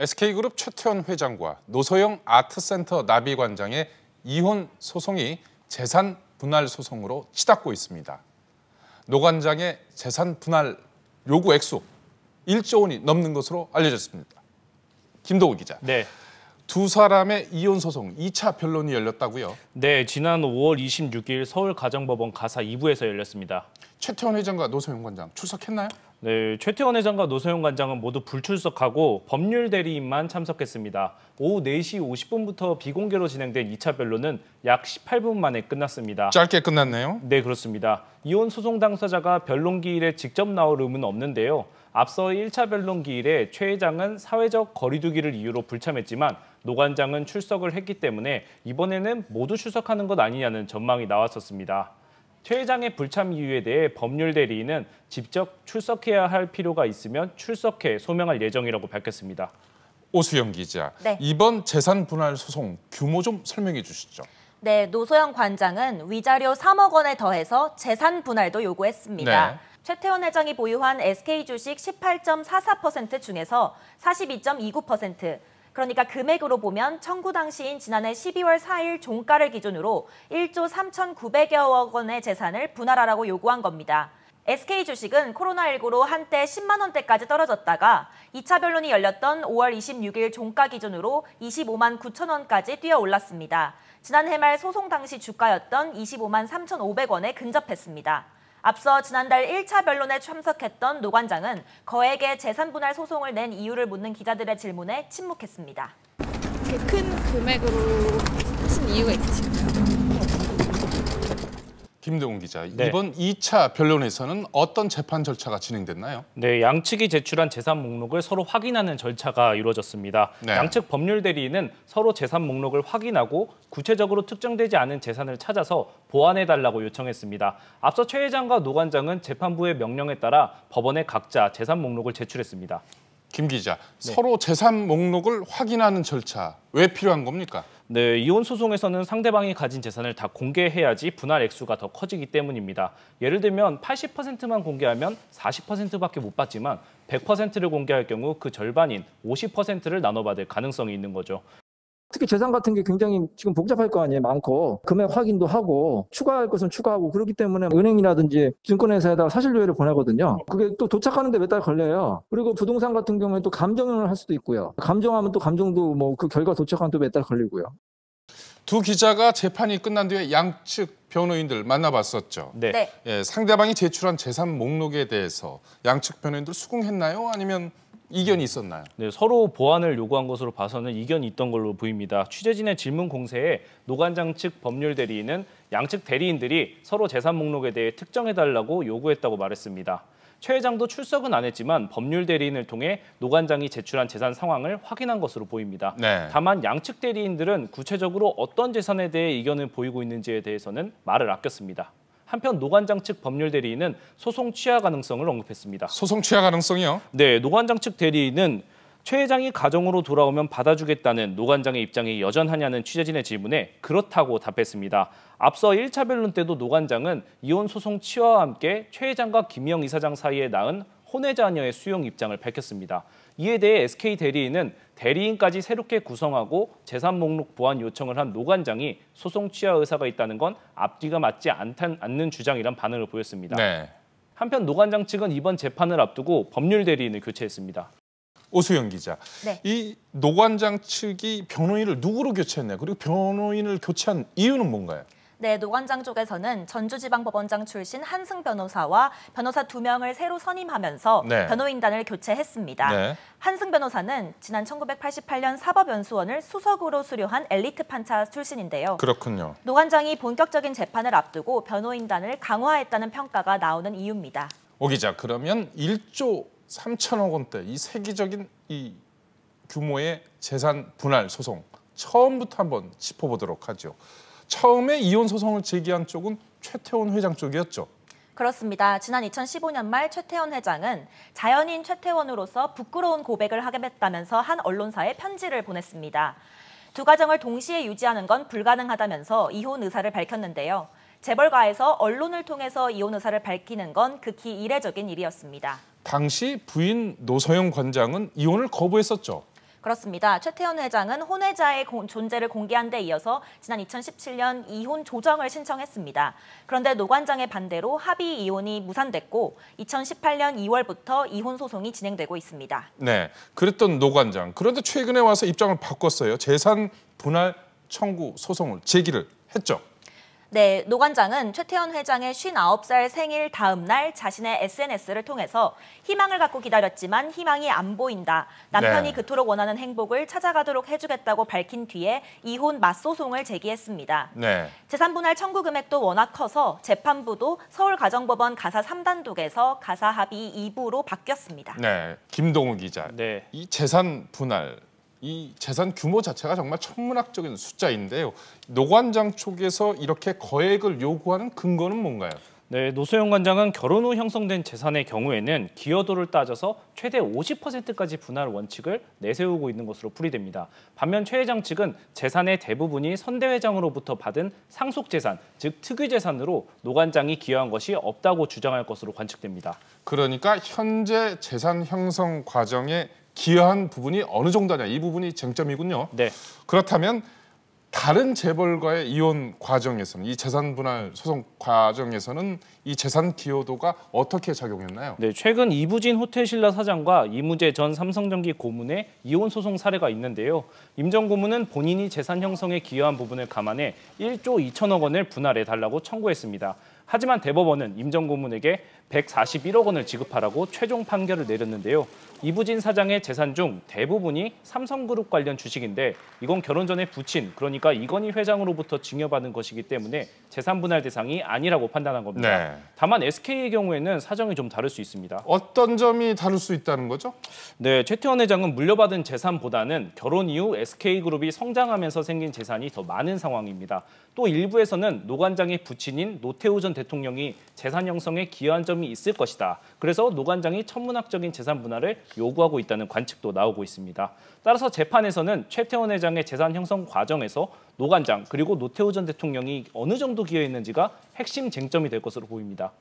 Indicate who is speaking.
Speaker 1: SK그룹 최태원 회장과 노소영 아트센터 나비관장의 이혼 소송이 재산 분할 소송으로 치닫고 있습니다. 노 관장의 재산 분할 요구 액수 1조 원이 넘는 것으로 알려졌습니다.
Speaker 2: 김도우 기자. 네. 두 사람의 이혼 소송 2차 변론이 열렸다고요? 네, 지난 5월 26일 서울 가정법원 가사 2부에서 열렸습니다. 최태원 회장과 노소영 관장 출석했나요? 네, 최태원 회장과 노소영 관장은 모두 불출석하고 법률 대리인만 참석했습니다. 오후 4시 50분부터 비공개로 진행된 2차 변론은 약 18분 만에 끝났습니다. 짧게 끝났네요? 네, 그렇습니다. 이혼 소송 당사자가 변론 기일에 직접 나올 의무는 없는데요. 앞서 1차 변론 기일에 최 회장은 사회적 거리두기를 이유로 불참했지만 노 관장은 출석을 했기 때문에 이번에는 모두 출석하는 것 아니냐는 전망이 나왔었습니다. 최 회장의 불참 이유에 대해 법률 대리인은 직접 출석해야 할 필요가 있으면 출석해 소명할 예정이라고 밝혔습니다. 오수영 기자,
Speaker 3: 네.
Speaker 1: 이번 재산 분할 소송 규모 좀 설명해 주시죠.
Speaker 3: 네, 노소영 관장은 위자료 3억 원에 더해서 재산 분할도 요구했습니다. 네. 최태원 회장이 보유한 SK 주식 18.44% 중에서 42.29%, 그러니까 금액으로 보면 청구 당시인 지난해 12월 4일 종가를 기준으로 1조 3,900여억 원의 재산을 분할하라고 요구한 겁니다. SK 주식은 코로나19로 한때 10만 원대까지 떨어졌다가 2차 변론이 열렸던 5월 26일 종가 기준으로 25만 9천 원까지 뛰어 올랐습니다. 지난해 말 소송 당시 주가였던 25만 3,500원에 근접했습니다. 앞서 지난달 1차 변론에 참석했던 노관장은 거액의 재산 분할 소송을 낸 이유를 묻는 기자들의 질문에 침묵했습니다. 큰 금액으로 하신 이유가 있으신가요?
Speaker 1: 김동훈 기자, 네. 이번 2차 변론에서는
Speaker 2: 어떤 재판 절차가 진행됐나요? 네, 양측이 제출한 재산 목록을 서로 확인하는 절차가 이루어졌습니다. 네. 양측 법률 대리인은 서로 재산 목록을 확인하고 구체적으로 특정되지 않은 재산을 찾아서 보완해달라고 요청했습니다. 앞서 최 회장과 노 관장은 재판부의 명령에 따라 법원에 각자 재산 목록을 제출했습니다. 김 기자, 네. 서로
Speaker 1: 재산 목록을 확인하는 절차
Speaker 2: 왜 필요한 겁니까? 네, 이혼 소송에서는 상대방이 가진 재산을 다 공개해야지 분할 액수가 더 커지기 때문입니다. 예를 들면 80%만 공개하면 40%밖에 못 받지만 100%를 공개할 경우 그 절반인 50%를 나눠받을 가능성이 있는 거죠. 특히 재산 같은 게 굉장히 지금 복잡할 거 아니에요 많고 금액 확인도 하고 추가할 것은 추가하고 그렇기 때문에 은행이라든지 증권회사에다가 사실료를 보내거든요 그게 또 도착하는데 몇 달 걸려요 그리고 부동산 같은 경우에 또 감정을 할 수도 있고요 감정하면 또 감정도 뭐 그 결과 도착하면 또몇 달 걸리고요
Speaker 1: 두 기자가 재판이 끝난 뒤에 양측 변호인들 만나봤었죠. 네. 네. 예, 상대방이 제출한 재산
Speaker 2: 목록에 대해서 양측 변호인들 수긍했나요? 아니면 이견이 있었나요? 네, 서로 보완을 요구한 것으로 봐서는 이견이 있던 걸로 보입니다. 취재진의 질문 공세에 노관장 측 법률 대리인은 양측 대리인들이 서로 재산 목록에 대해 특정해달라고 요구했다고 말했습니다. 최 회장도 출석은 안 했지만 법률 대리인을 통해 노관장이 제출한 재산 상황을 확인한 것으로 보입니다. 네. 다만 양측 대리인들은 구체적으로 어떤 재산에 대해 이견을 보이고 있는지에 대해서는 말을 아꼈습니다. 한편 노관장 측 법률 대리인은 소송 취하 가능성을 언급했습니다. 소송 취하 가능성이요? 네, 노관장 측 대리인은 최 회장이 가정으로 돌아오면 받아주겠다는 노관장의 입장이 여전하냐는 취재진의 질문에 그렇다고 답했습니다. 앞서 1차 변론 때도 노관장은 이혼 소송 취하와 함께 최 회장과 김영 이사장 사이에 낳은 혼외 자녀의 수용 입장을 밝혔습니다. 이에 대해 SK 대리인은 대리인까지 새롭게 구성하고 재산 목록 보완 요청을 한 노관장이 소송 취하 의사가 있다는 건 앞뒤가 맞지 않단, 않는 주장이란 반응을 보였습니다. 네. 한편 노관장 측은 이번 재판을 앞두고 법률 대리인을 교체했습니다. 오수영 기자, 네.
Speaker 1: 이 노관장 측이 변호인을 누구로 교체했냐 그리고 변호인을 교체한 이유는 뭔가요?
Speaker 3: 네, 노관장 쪽에서는 전주지방법원장 출신 한승 변호사와 변호사 두 명을 새로 선임하면서 네. 변호인단을 교체했습니다. 네. 한승 변호사는 지난 1988년 사법연수원을 수석으로 수료한 엘리트 판사 출신인데요. 그렇군요. 노관장이 본격적인 재판을 앞두고 변호인단을 강화했다는 평가가 나오는 이유입니다.
Speaker 1: 오 기자, 그러면 1조 3천억 원대 이세계적인이 규모의 재산 분할 소송 처음부터 한번 짚어보도록 하죠. 처음에 이혼 소송을 제기한 쪽은 최태원 회장 쪽이었죠.
Speaker 3: 그렇습니다. 지난 2015년 말 최태원 회장은 자연인 최태원으로서 부끄러운 고백을 하게됐다면서한 언론사에 편지를 보냈습니다. 두 가정을 동시에 유지하는 건 불가능하다면서 이혼 의사를 밝혔는데요. 재벌가에서 언론을 통해서 이혼 의사를 밝히는 건 극히 이례적인 일이었습니다.
Speaker 1: 당시 부인 노서영 관장은 이혼을 거부했었죠.
Speaker 3: 그렇습니다. 최태현 회장은 혼외자의 존재를 공개한 데 이어서 지난 2017년 이혼 조정을 신청했습니다. 그런데 노관장의 반대로 합의 이혼이 무산됐고 2018년 2월부터 이혼 소송이 진행되고 있습니다.
Speaker 1: 네, 그랬던 노관장. 그런데 최근에 와서 입장을 바꿨어요. 재산 분할 청구 소송을 제기를 했죠.
Speaker 3: 네, 노관장은 최태원 회장의 59살 생일 다음 날 자신의 SNS를 통해서 희망을 갖고 기다렸지만 희망이 안 보인다. 남편이 네. 그토록 원하는 행복을 찾아가도록 해주겠다고 밝힌 뒤에 이혼 맞소송을 제기했습니다. 네. 재산분할 청구 금액도 워낙 커서 재판부도 서울가정법원 가사 3단독에서 가사 합의 2부로 바뀌었습니다.
Speaker 1: 네, 김동우 기자. 네. 이 재산분할 이 재산 규모 자체가 정말 천문학적인 숫자인데요. 노관장 쪽에서
Speaker 2: 이렇게 거액을 요구하는 근거는 뭔가요? 네, 노소영 관장은 결혼 후 형성된 재산의 경우에는 기여도를 따져서 최대 50%까지 분할 원칙을 내세우고 있는 것으로 풀이됩니다. 반면 최 회장 측은 재산의 대부분이 선대 회장으로부터 받은 상속 재산, 즉 특유 재산으로 노 관장이 기여한 것이 없다고 주장할 것으로 관측됩니다. 그러니까 현재 재산 형성 과정에 기여한 부분이 어느
Speaker 1: 정도냐 이 부분이 쟁점이군요. 네. 그렇다면 다른 재벌과의 이혼 과정에서는 이 재산 분할 소송 과정에서는 이 재산 기여도가 어떻게
Speaker 2: 작용했나요? 네, 최근 이부진 호텔신라 사장과 이무재 전 삼성전기 고문의 이혼 소송 사례가 있는데요. 임정 고문은 본인이 재산 형성에 기여한 부분을 감안해 1조 2천억 원을 분할해 달라고 청구했습니다. 하지만 대법원은 임정 고문에게 141억 원을 지급하라고 최종 판결을 내렸는데요. 이부진 사장의 재산 중 대부분이 삼성그룹 관련 주식인데 이건 결혼 전에 부친 그러니까 이건희 회장으로부터 증여받은 것이기 때문에 재산 분할 대상이 아니라고 판단한 겁니다. 네. 다만 SK의 경우에는 사정이 좀 다를 수 있습니다. 어떤 점이 다를 수 있다는 거죠? 네, 최태원 회장은 물려받은 재산보다는 결혼 이후 SK그룹이 성장하면서 생긴 재산이 더 많은 상황입니다. 또 일부에서는 노관장의 부친인 노태우 전 대통령이 재산 형성에 기여한 점이 있을 것이다. 그래서 노관장이 천문학적인 재산 분할을 요구하고 있다는 관측도 나오고 있습니다. 따라서 재판에서는 최태원 회장의 재산 형성 과정에서 노관장 그리고 노태우 전 대통령이 어느 정도 기여했는지가 핵심 쟁점이 될 것으로 보입니다.